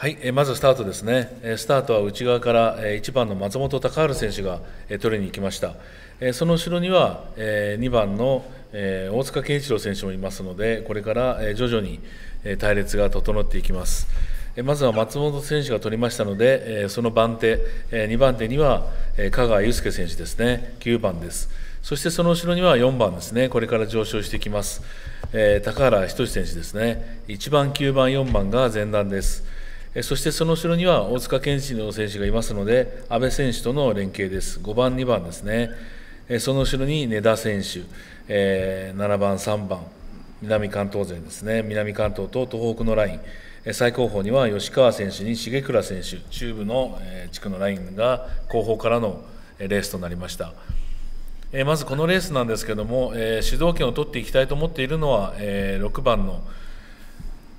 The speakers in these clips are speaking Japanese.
はい、えまずスタートですね、えスタートは内側から、え1番の松本隆治選手が、え取りに行きました、えその後ろには、え2番の、え大塚健一郎選手もいますので、これから、え徐々に、え隊列が整っていきます。えまずは松本選手が取りましたので、えその番手、え2番手には、え香川祐介選手ですね、9番です。そしてその後ろには4番ですね、これから上昇していきます、え高原仁選手ですね、1番、9番、4番が前段です。そしてその後ろには大塚健二郎選手がいますので、阿部選手との連携です、5番、2番ですね、その後ろに根田選手、7番、3番、南関東勢ですね、南関東と東北のライン、最後方には吉川選手に重倉選手、中部の地区のラインが後方からのレースとなりました。まずこのレースなんですけども、主導権を取っていきたいと思っているのは、6番の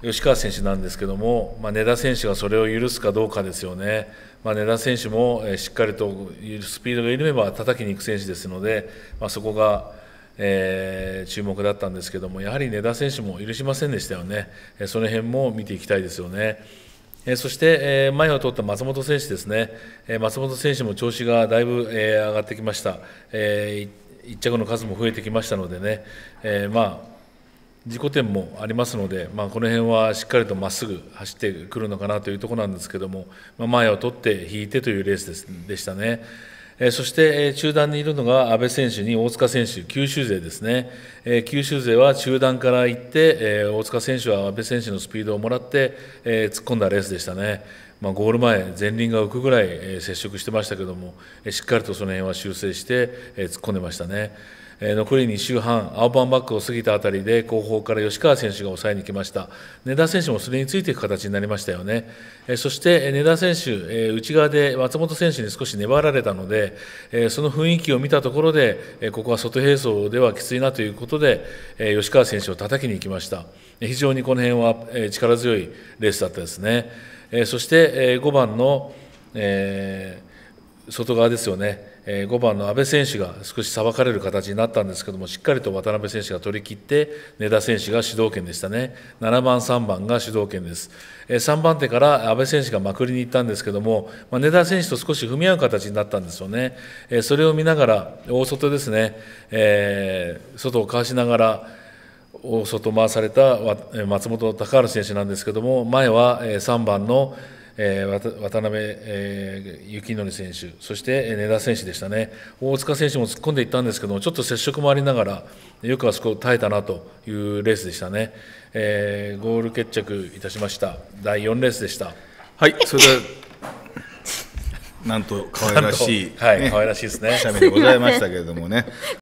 吉川選手なんですけども、まあ、根田選手がそれを許すかどうかですよね、まあ、根田選手もしっかりとスピードが緩めば叩きに行く選手ですので、まあ、そこが、えー、注目だったんですけどもやはり根田選手も許しませんでしたよね、その辺も見ていきたいですよね。えそして、え前を取った松本選手ですね、え松本選手も調子がだいぶ、え上がってきました、え1着の数も増えてきましたのでね、えまあ自己点もありますので、まあ、この辺はしっかりとまっすぐ走ってくるのかなというところなんですけども、まあ、前を取って引いてというレースですでしたね。えそして、え中段にいるのが阿部選手に大塚選手、九州勢ですね、え九州勢は中段から行って、え大塚選手は阿部選手のスピードをもらって、え突っ込んだレースでしたね、まゴール前、前輪が浮くぐらい接触してましたけども、しっかりとその辺は修正して突っ込んでましたね。残り2周半、青パンバックを過ぎたあたりで後方から吉川選手が抑えに来ました、根田選手もそれについていく形になりましたよね、そして根田選手、内側で松本選手に少し粘られたので、その雰囲気を見たところで、ここは外並走ではきついなということで、吉川選手を叩きに行きました、非常にこの辺は力強いレースだったですね。えそして、え5番の、え外側ですよね、え5番の阿部選手が少しさばかれる形になったんですけども、しっかりと渡辺選手が取り切って、根田選手が主導権でしたね、7番、3番が主導権です、え3番手から阿部選手がまくりに行ったんですけども、まあ、根田選手と少し踏み合う形になったんですよね、えそれを見ながら、大外ですね、え外をかわしながら、大外回された松本高治選手なんですけども前は3番の渡辺幸則選手そして根田選手でしたね大塚選手も突っ込んでいったんですけどもちょっと接触もありながらよくあそこ耐えたなというレースでしたね、えゴール決着いたしました第4レースでしたはいそれではなんと可愛らしい、はい可愛らしいですね。でございましたけれどもね。